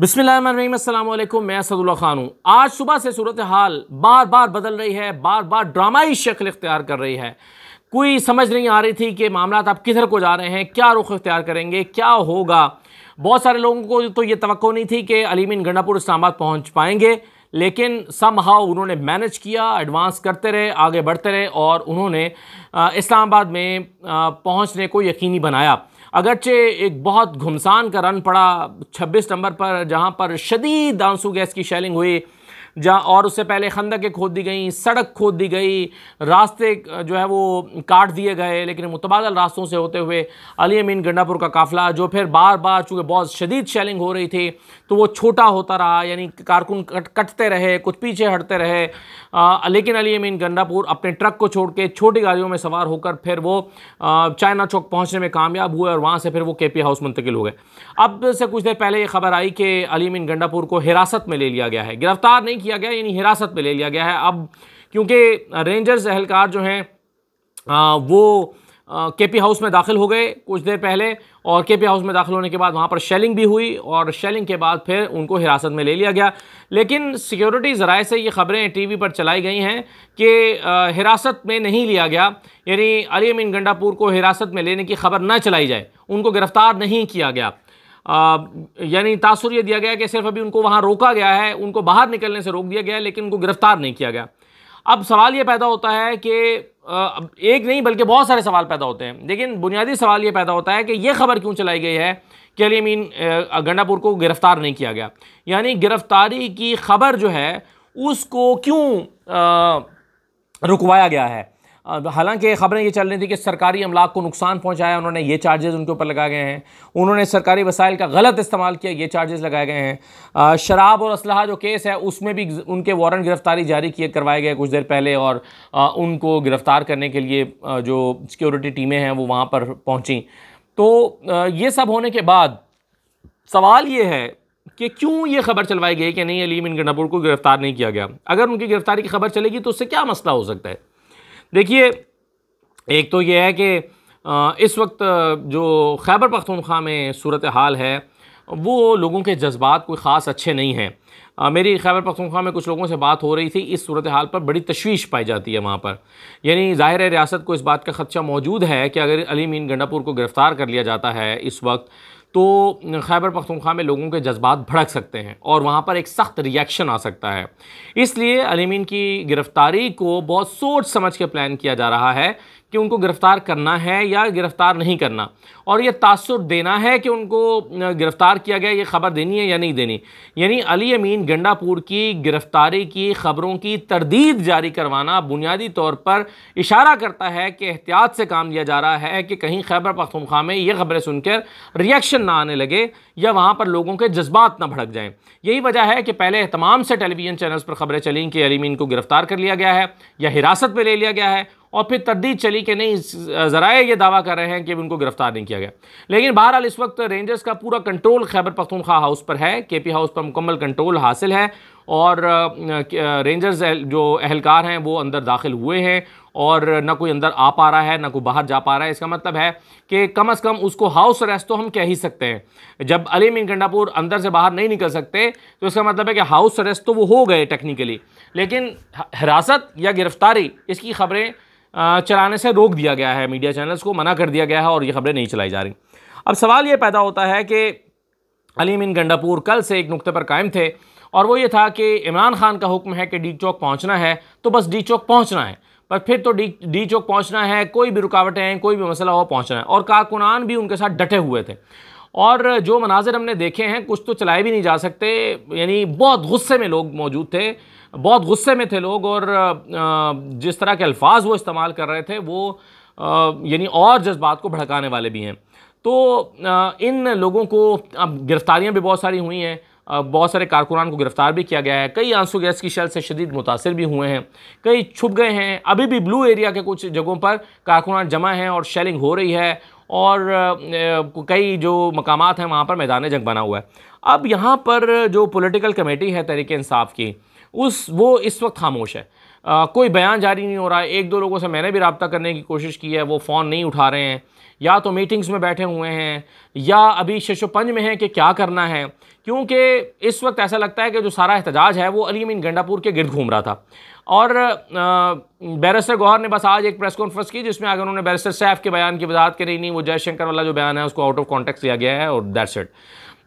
बिसमीम मैं असदुल्ला खान हूँ आज सुबह से सूरत हाल बार बार बदल रही है बार बार ड्रामाई शक्ल इख्तियार कर रही है कोई समझ नहीं आ रही थी कि मामला आप किधर को जा रहे हैं क्या रुख इख्तियार करेंगे क्या होगा बहुत सारे लोगों को तो ये तो नहीं थी कि अलीमिन गंडापुर इस्लामाबाद पहुँच पाएंगे लेकिन सम हाउ उन्होंने मैनेज किया एडवांस करते रहे आगे बढ़ते रहे और उन्होंने इस्लामाबाद में पहुँचने को यकीनी बनाया अगरचे एक बहुत घुमसान का रन पड़ा 26 नंबर पर जहां पर शदीद आंसू गैस की शैलिंग हुई जहाँ और उससे पहले खंदकें खोद दी गई सड़क खोद दी गई रास्ते जो है वो काट दिए गए लेकिन मुतबादल रास्तों से होते हुए अली अमीन गंडापुर का काफिला जो फिर बार बार चूँकि बहुत शदीद शेलिंग हो रही थी तो वो छोटा होता रहा यानी कारकुन कट कटते रहे कुछ पीछे हटते रहे आ, लेकिन अली अमीन गंडापुर अपने ट्रक को छोड़ के छोटी गाड़ियों में सवार होकर फिर वो चाइना चौक पहुँचने में कामयाब हुए और वहाँ से फिर वो के पी हाउस मुंतकिल हो गए अब से कुछ देर पहले ये खबर आई कि अली अमीन गंडापुर को हिरासत में ले लिया गया है गिरफ्तार नहीं किया गया यानी हिरासत में ले लिया गया है अब क्योंकि रेंजर्स एहलकार जो हैं वो के पी हाउस में दाखिल हो गए कुछ देर पहले और के पी हाउस में दाखिल होने के बाद वहाँ पर शेलिंग भी हुई और शेलिंग के बाद फिर उनको हिरासत में ले लिया गया लेकिन सिक्योरिटी ज़राए से ये खबरें टीवी पर चलाई गई हैं कि हिरासत में नहीं लिया गया यानी अली अमीन गंडापुर को हिरासत में लेने की खबर न चलाई जाए उनको गिरफ़्तार नहीं किया गया यानी तासुर यह दिया गया कि सिर्फ अभी उनको वहाँ रोका गया है उनको बाहर निकलने से रोक दिया गया है लेकिन उनको गिरफ्तार नहीं किया गया अब सवाल ये पैदा होता है कि एक नहीं बल्कि बहुत सारे सवाल पैदा होते हैं लेकिन बुनियादी सवाल ये पैदा होता है कि ये खबर क्यों चलाई गई है कि अली अमीन गंडापुर को गिरफ़्तार नहीं किया गया यानी गिरफ़्तारी की खबर जो है उसको क्यों रुकवाया गया है हालांकि खबरें ये चल रही थी कि सरकारी अमलाक को नुकसान पहुंचाया उन्होंने ये चार्जेस उनके ऊपर लगाए गए हैं उन्होंने सरकारी वसाइल का गलत इस्तेमाल किया ये चार्जेस लगाए गए हैं शराब और इसलह जो केस है उसमें भी उनके वारंट गिरफ्तारी जारी किए करवाए गए कुछ देर पहले और उनको गिरफ़्तार करने के लिए जो सिक्योरिटी टीमें हैं वो वहाँ पर पहुँची तो ये सब होने के बाद सवाल ये है कि क्यों ये खबर चलवाई गई कि नहीं अलीम इन गंडापुर को गिरफ़्तार नहीं किया गया अगर उनकी गिरफ़्तारी की खबर चलेगी तो उससे क्या मसला हो सकता है देखिए एक तो यह है कि इस वक्त जो खैबर पख्तूनख्वा में सूरत हाल है वो लोगों के जज्बात कोई ख़ास अच्छे नहीं हैं मेरी खैबर पख्तूनख्वा में कुछ लोगों से बात हो रही थी इस सूरत हाल पर बड़ी तशवीश पाई जाती है वहाँ पर यानी ज़ाहिर रियासत को इस बात का ख़दशा मौजूद है कि अगर अली मीन गंडापुर को गिरफ़्तार कर लिया जाता है इस वक्त तो खैबर पख्तूनख्वा में लोगों के जज्बात भड़क सकते हैं और वहाँ पर एक सख्त रिएक्शन आ सकता है इसलिए अलीमीन की गिरफ़्तारी को बहुत सोच समझ के प्लान किया जा रहा है कि उनको गिरफ़्तार करना है या गिरफ़्तार नहीं करना और यह तासर देना है कि उनको गिरफ़्तार किया गया ये ख़बर देनी है या नहीं देनी यानी अली अमीन गंडापुर की गिरफ़्तारी की ख़बरों की तरदीद जारी करवाना बुनियादी तौर पर इशारा करता है कि एहतियात से काम लिया जा रहा है कि कहीं खैबर पख्तनख्वा में ये खबरें सुनकर रिएक्शन ना आने लगे या वहाँ पर लोगों के जज्बात ना भड़क जाएँ यही वजह है कि पहले तमाम से टेलीविज़न चैनल्स पर खबरें चलें कि अलीमीन को गिरफ़्तार कर लिया गया है या हिरासत में ले लिया गया है और फिर तरदीद चली कि नहीं ज़राए ये दावा कर रहे हैं कि उनको गिरफ़्तार नहीं किया गया लेकिन बहरहाल इस वक्त रेंजर्स का पूरा कंट्रोल खैबर पख्तूनख्वा हाउस पर है के पी हाउस पर मुकम्मल कंट्रोल हासिल है और रेंजर्स जो अहलकार हैं वो अंदर दाखिल हुए हैं और ना कोई अंदर आ पा रहा है ना कोई बाहर जा पा रहा है इसका मतलब है कि कम अज़ कम उसको हाउस अरेस्ट तो हम कह ही सकते हैं जब अलीम इन गंडापुर अंदर से बाहर नहीं निकल सकते तो इसका मतलब है कि हाउस अरेस्ट तो वो हो गए टेक्निकली लेकिन हिरासत या गिरफ्तारी इसकी खबरें चलाने से रोक दिया गया है मीडिया चैनल्स को मना कर दिया गया है और ये खबरें नहीं चलाई जा रही अब सवाल ये पैदा होता है कि अलीम इन गंडापुर कल से एक नुकते पर कायम थे और वो ये था कि इमरान खान का हुक्म है कि डी चौक पहुँचना है तो बस डी चौक पहुँचना है पर फिर तो डी डी चौक पहुँचना है कोई भी रुकावटें हैं कोई भी मसला हो पहुँचना है और कारकुनान भी उनके साथ डटे हुए थे और जो मनाजिर हमने देखे हैं कुछ तो चलाए भी नहीं जा सकते यानी बहुत गुस्से में लोग मौजूद थे बहुत गुस्से में थे लोग और जिस तरह के अल्फाज वो इस्तेमाल कर रहे थे वो यानी और जज्बात को भड़काने वाले भी हैं तो इन लोगों को अब गिरफ़्तारियाँ भी बहुत सारी हुई हैं बहुत सारे कारकुनान को गिरफ्तार भी किया गया है कई आंसू गैस की शैल से शदीद मुतासर भी हुए हैं कई छुप गए हैं अभी भी ब्लू एरिया के कुछ जगहों पर कारकुनान जमा हैं और शेलिंग हो रही है और कई जो मकाम हैं वहाँ पर मैदान जंग बना हुआ है अब यहाँ पर जो पोलिटिकल कमेटी है तरीकानसाफ इंसाफ की उस वो इस वक्त खामोश है आ, कोई बयान जारी नहीं हो रहा है एक दो लोगों से मैंने भी रबता करने की कोशिश की है वो फ़ोन नहीं उठा रहे हैं या तो मीटिंग्स में बैठे हुए हैं या अभी शशोपंज में हैं कि क्या करना है क्योंकि इस वक्त ऐसा लगता है कि जो सारा एहतजाज है वो अली मीन गंडापुर के गिरद घूम रहा था और बैरिस्टर गौहर ने बस आज एक प्रेस कॉन्फ्रेंस की जिसमें अगर उन्होंने बैरिस्टर सैफ के बयान की वजाहत करी नहीं वो जयशंकर वाला जो बयान है उसको आउट ऑफ कॉन्टेक्ट दिया गया है और दैट्स इट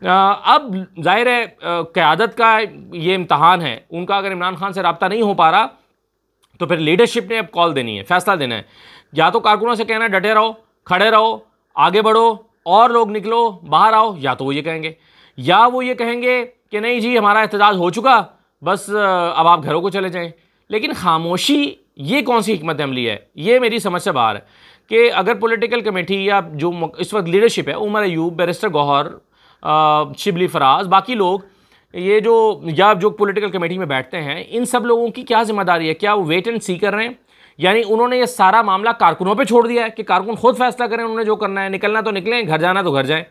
अब जाहिर है क़्यादत का ये इम्तहान है उनका अगर इमरान खान से रबता नहीं हो पा रहा तो फिर लीडरशिप ने अब कॉल देनी है फैसला देना है या तो कारकुनों से कहना है डटे रहो खड़े रहो आगे बढ़ो और लोग निकलो बाहर आओ या तो वो ये कहेंगे या वो ये कहेंगे कि नहीं जी हमारा एहतजाज हो चुका बस अब आप घरों को चले जाएं लेकिन खामोशी ये कौन सी हमत अमली है ये मेरी समझ से बाहर है कि अगर पॉलिटिकल कमेटी या जो इस वक्त लीडरशिप है उमर अयूब बैरिस्टर गौहर शिबली फराज बाकी लोग ये जो या जो पॉलिटिकल कमेटी में बैठते हैं इन सब लोगों की क्या जिम्मेदारी है क्या वो वेट एंड सी कर रहे हैं यानी उन्होंने ये सारा मामला कारकुनों पे छोड़ दिया है कि कारकुन खुद फैसला करें उन्होंने जो करना है निकलना तो निकलें घर जाना तो घर जाएं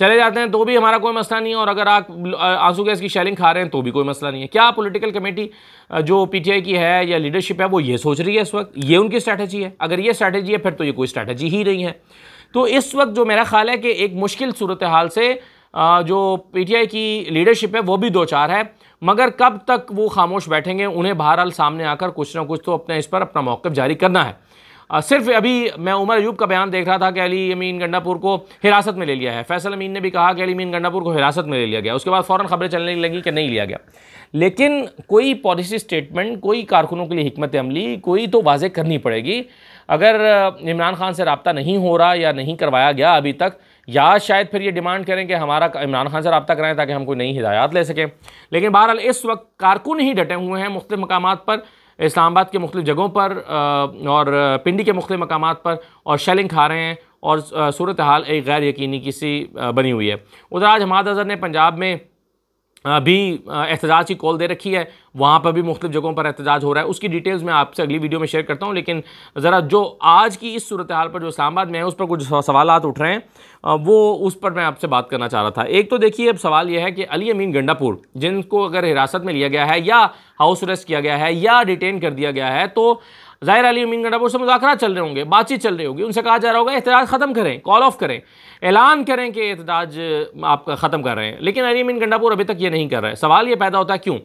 चले जाते हैं तो भी हमारा कोई मसला नहीं है और अगर आप आंसू गैस की शैलिंग खा रहे हैं तो भी कोई मसला नहीं है क्या पॉलिटिकल कमेटी जो पीटीआई की है या लीडरशिप है वो ये सोच रही है इस वक्त ये उनकी स्ट्रैटेजी है अगर ये स्ट्रैटेजी है फिर तो ये कोई स्ट्रैटेजी ही नहीं है तो इस वक्त जो मेरा ख्याल है कि एक मुश्किल सूरत हाल से जो पीटीआई की लीडरशिप है वो भी दो चार है मगर कब तक वो खामोश बैठेंगे उन्हें बहरहाल सामने आकर कुछ ना कुछ तो अपने इस पर अपना मौक़ जारी करना है आ, सिर्फ अभी मैं उमर अयूब का बयान देख रहा था कि अली अमीन गंडापुर को हिरासत में ले लिया है फैसल अमीन ने भी कहा कि अली अमीन गंडापुर को हिरासत में ले लिया गया उसके बाद फ़ौर खबरें चलने लगी कि नहीं लिया गया लेकिन कोई पॉलिसी स्टेटमेंट कोई कारकुनों के लिए हमत अमली कोई तो वाजे करनी पड़ेगी अगर इमरान खान से रबता नहीं हो रहा या नहीं करवाया गया अभी तक या शायद फिर ये डिमांड करें कि हमारा इमरान खान से रबता कराएं ताकि हम कोई नई हिदायत ले सकें लेकिन बहरहाल इस वक्त कारकुन ही डटे हुए हैं मुख्त मकाम पर इस्लामाबाद के मुख्तु जगहों पर और पिंडी के मुख्तु मकाम पर और शेलिंग खा रहे हैं और सूरत हाल एक गैर यकीनी किसी बनी हुई है उधर आज हमाद अजहर ने पंजाब में भी एहतजाज की कॉल दे रखी है वहाँ पर भी मुख्तु जगहों पर एहतजाज हो रहा है उसकी डिटेल्स मैं आपसे अगली वीडियो में शेयर करता हूँ लेकिन ज़रा जो आज की इस सूरत हाल पर जो इस्लामाबाद में है उस पर कुछ सवाल उठ रहे हैं वो उस पर मैं आपसे बात करना चाह रहा था एक तो देखिए अब सवाल यह है कि अली अमीन गंडापुर जिनको अगर हिरासत में लिया गया है या हाउस अरेस्ट किया गया है या डिटेन कर दिया गया है तो ज़ाहिर अली अमीन गंडापुर से मुजाकर चल रहे होंगे बातचीत चल रही होगी उनसे कहा जा रहा होगा एहतजाज ख़त्म करें कॉल ऑफ करें ऐलान करें कि एहतजाज आप ख़त्म कर रहे हैं लेकिन अली अमीन गंडापुर अभी तक ये नहीं कर रहे सवाल ये पैदा होता है क्यों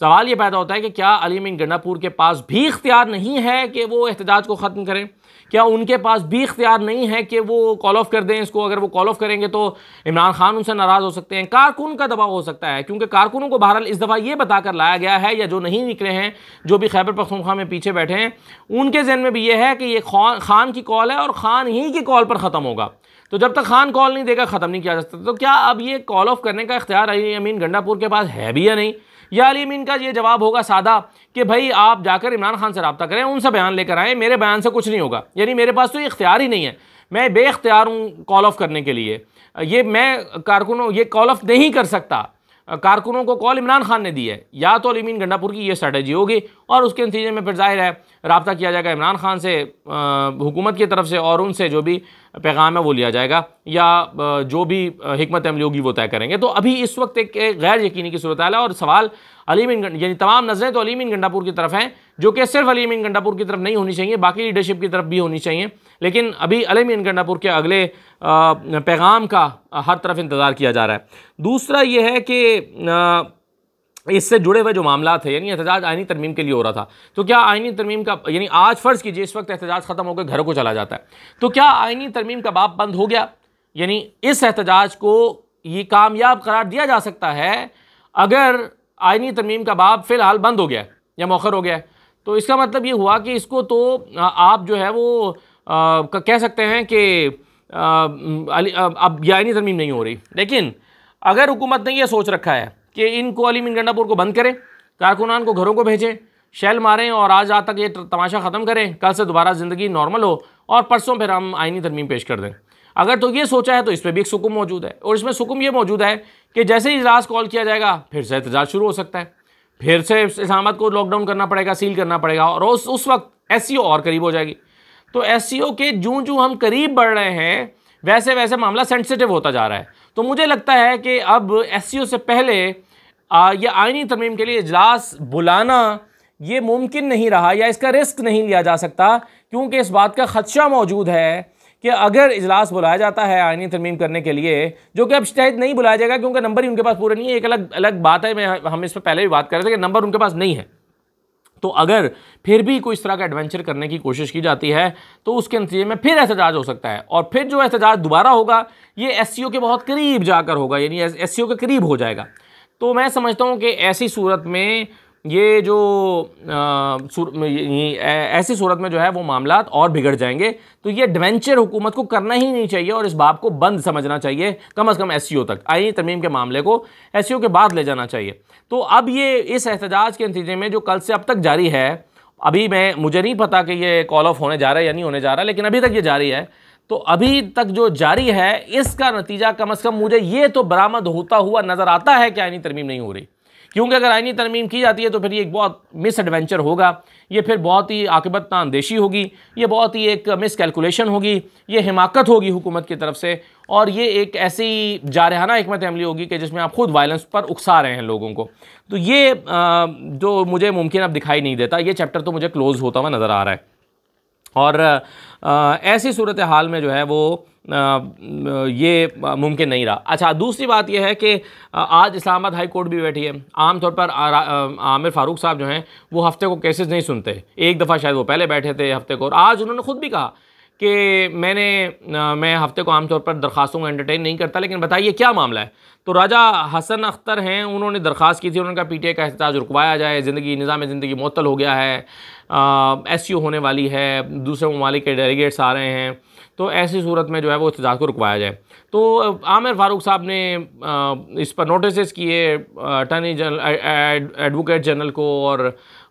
सवाल ये पैदा होता है कि क्या अलीम इन गंडापुर के पास भी इख्तियार नहीं है कि वो एहतजाज को ख़त्म करें क्या उनके पास भी इख्तियार नहीं है कि वो कॉल ऑफ कर दें इसको अगर वो कॉल ऑफ करेंगे तो इमरान खान उनसे नाराज़ हो सकते हैं कारकुन का दबाव हो सकता है क्योंकि कारकुनों को बहरहाल इस दफ़ा ये बताकर लाया गया है या जो नहीं निकले हैं जो भी खैबर पखनखा में पीछे बैठे हैं उनके जहन में भी ये है कि ये खान की कॉल है और खान ही की कॉल पर ख़त्म होगा तो जब तक खान कॉल नहीं देगा ख़त्म नहीं किया जा सकता तो क्या अब ये कॉल ऑफ करने का इख्तियार अमीन गंडापुर के पास है भी या नहीं या अली मीन का ये जवाब होगा सादा कि भाई आप जाकर इमरान खान से रबता करें उनसे बयान लेकर आएँ मेरे बयान से कुछ नहीं होगा यानी मेरे पास तो ये इख्तियार ही नहीं है मैं बेख्तियार हूँ कॉल ऑफ करने के लिए ये मैं कारकुनों ये कॉल ऑफ नहीं कर सकता कारकुनों को कॉल इमरान खान ने दी है या तो अलीमीन गंडापुर की ये स्ट्रेटजी होगी और उसके नतीजे में फिर जाहिर है रबता किया जाएगा इमरान खान से हुकूमत की तरफ से और उनसे जो भी पैगाम है वो लिया जाएगा या जो भी हमत अमली होगी वो तय करेंगे तो अभी इस वक्त एक गैर यकीनी की सूरत है और सवाल अलीमिन यानी तमाम नज़रें तो अलीमिन गंडापुर की तरफ हैं जो कि सिर्फ अली अमीन गंडापुर की तरफ नहीं होनी चाहिए बाकी लीडरशिप की तरफ भी होनी चाहिए लेकिन अभी अली अमीन गंडापुर के अगले पैगाम का हर तरफ इंतज़ार किया जा रहा है दूसरा ये है कि इससे जुड़े हुए जो मामला थे यानी एहतजाज आइनी तरमीम के लिए हो रहा था तो क्या आइनी तरमीम का यानी आज फ़र्ज़ कीजिए इस वक्त एहतजाज ख़त्म होकर घरों को चला जाता है तो क्या आइनी तरमीम का बाप बंद हो गया यानी इस एहतजाज को ये कामयाब करार दिया जा सकता है अगर आइनी तरमीम का बाप फ़िलहाल बंद हो गया या मौखर हो गया है तो इसका मतलब ये हुआ कि इसको तो आप जो है वो आ, कह सकते हैं कि अब यानी तरमीम नहीं हो रही लेकिन अगर हुकूमत ने यह सोच रखा है कि इनको अली मिनगंडापुर को बंद करें कारकुनान को घरों को भेजें शैल मारें और आज आज तक ये तमाशा ख़त्म करें कल से दोबारा ज़िंदगी नॉर्मल हो और परसों फिर हम आइनी तरमीम पेश कर दें अगर तो ये सोचा है तो इस पर भी एक सुकून मौजूद है और इसमें सुकून ये मौजूद है कि जैसे ही इजलास कॉल किया जाएगा फिर से एहतजाज शुरू हो सकता है फिर से इस्लामाबाद को लॉकडाउन करना पड़ेगा सील करना पड़ेगा और उस उस वक्त एस e और करीब हो जाएगी तो एस e के जूँ जूँ हम करीब बढ़ रहे हैं वैसे वैसे मामला सेंसिटिव होता जा रहा है तो मुझे लगता है कि अब एस e से पहले यह आइनी तरमीम के लिए इजलास बुलाना ये मुमकिन नहीं रहा या इसका रिस्क नहीं लिया जा सकता क्योंकि इस बात का ख़दशा मौजूद है कि अगर इजलास बुलाया जाता है आइनी तरमीम करने के लिए जो कि अब शायद नहीं बुलाया जाएगा क्योंकि नंबर ही उनके पास पूरे नहीं है एक अलग अलग बात है मैं हम इस पर पहले भी बात कर रहे थे कि नंबर उनके पास नहीं है तो अगर फिर भी कोई इस तरह का एडवेंचर करने की कोशिश की जाती है तो उसके नतीजे में फिर एहतजाज हो सकता है और फिर जो एहतजाज दोबारा होगा ये एस के बहुत करीब जाकर होगा यानी एस के करीब हो जाएगा तो मैं समझता हूँ कि ऐसी सूरत में ये जो सूर, ऐसी सूरत में जो है वो मामला और बिगड़ जाएंगे तो ये एडवेंचर हुकूमत को करना ही नहीं चाहिए और इस बाब को बंद समझना चाहिए कम अज़ कम एस e तक आईनी तरमीम के मामले को एस e के बाद ले जाना चाहिए तो अब ये इस एहतजाज के नतीजे में जो कल से अब तक जारी है अभी मैं मुझे नहीं पता कि ये कॉल ऑफ होने जा रहा है या नहीं होने जा रहा लेकिन अभी तक ये जारी है तो अभी तक जो जारी है इसका नतीजा कम अज़ कम मुझे ये तो बरामद होता हुआ नज़र आता है कि आइनी तरमीम नहीं हो रही क्योंकि अगर आइनी तरमीम की जाती है तो फिर ये एक बहुत मिस एडवेंचर होगा ये फिर बहुत ही आकबत तानदेशी होगी ये बहुत ही एक मिस कैलकुलेशन होगी ये हिमाकत होगी हुकूमत की तरफ से और ये एक ऐसी जारहाना हमत अमली होगी कि जिसमें आप ख़ुद वायलेंस पर उकसा रहे हैं लोगों को तो ये जो मुझे मुमकिन अब दिखाई नहीं देता ये चैप्टर तो मुझे क्लोज़ होता हुआ नज़र आ रहा है और ऐसी सूरत हाल में जो है वो ये मुमकिन नहीं रहा अच्छा दूसरी बात यह है कि आज इस्लामाबाद हाई कोर्ट भी बैठी है आमतौर पर आमिर फारूक साहब जो हैं वो हफ्ते को केसेस नहीं सुनते एक दफ़ा शायद वो पहले बैठे थे हफ्ते को और आज उन्होंने खुद भी कहा कि मैंने मैं हफ्ते को आमतौर पर दरखास्तों को एंटरटेन नहीं करता लेकिन बताइए क्या मामला है तो राजा हसन अख्तर हैं उन्होंने दरख्वास्त की थी उन्होंने कहा पीटीए का एहताज रुकवाया जाए ज़िंदगी निज़ाम ज़िंदगी मअतल हो गया है एस होने वाली है दूसरे ममालिक के डेलीगेट्स आ रहे हैं तो ऐसी सूरत में जो है वो एहतजाज को रुकवाया जाए तो आमिर फारूक साहब ने आ, इस पर नोटिस किए अटर्नी जनरल एडवोकेट जनरल को और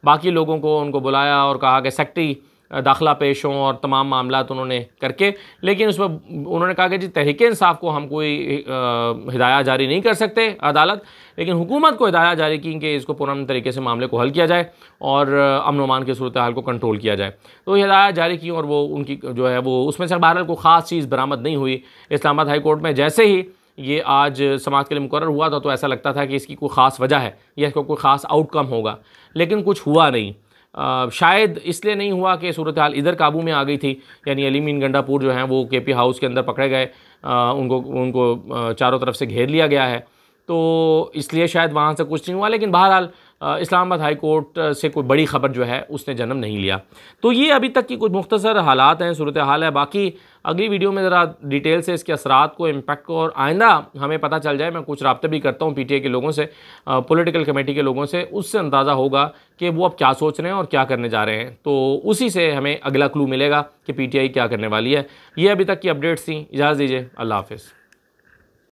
बाकी लोगों को उनको बुलाया और कहा कि सेक्टरी दाखिला पेश हों और तमाम मामला उन्होंने करके लेकिन उसमें उन्होंने कहा कि जी तहरीक इंसाफ को हम कोई हिदायत जारी नहीं कर सकते अदालत लेकिन हुकूमत को हिदायत जारी की कि इसको पुरान तरीके से मामले को हल किया जाए और अमन वमान की सूरत हाल को कंट्रोल किया जाए तो हिदायत जारी की और वो उनकी जो है वो उसमें से बहरहाल कोई ख़ास चीज़ बरामद नहीं हुई इस्लामाबाद हाई कोर्ट में जैसे ही ये आज समाज के लिए मुकर हुआ था तो ऐसा लगता था कि इसकी कोई ख़ास वजह है या इसका कोई ख़ास आउटकम होगा लेकिन कुछ हुआ नहीं शायद इसलिए नहीं हुआ कि सूरत हाल इधर काबू में आ गई थी यानी अली मीन गंडापुर जो हैं वो के पी हाउस के अंदर पकड़े गए उनको उनको चारों तरफ से घेर लिया गया है तो इसलिए शायद वहाँ से कुछ नहीं हुआ लेकिन बहरहाल इस्लामाबाद हाई कोर्ट से कोई बड़ी ख़बर जो है उसने जन्म नहीं लिया तो ये अभी तक की कुछ मुख्तर हालात हैं सूरत हाल है बाकी अगली वीडियो में ज़रा डिटेल से इसके असरात को इम्पैक्ट को और आइंदा हमें पता चल जाए मैं कुछ रबते भी करता हूँ पी टी ए के लोगों से पोलिटिकल कमेटी के लोगों से उससे अंदाज़ा होगा कि वो अब क्या सोच रहे हैं और क्या करने जा रहे हैं तो उसी से हमें अगला क्लू मिलेगा कि पी टी आई क्या करने वाली है ये अभी तक की अपडेट्स थी इजाज़ दीजिए अल्लाह हाफिज़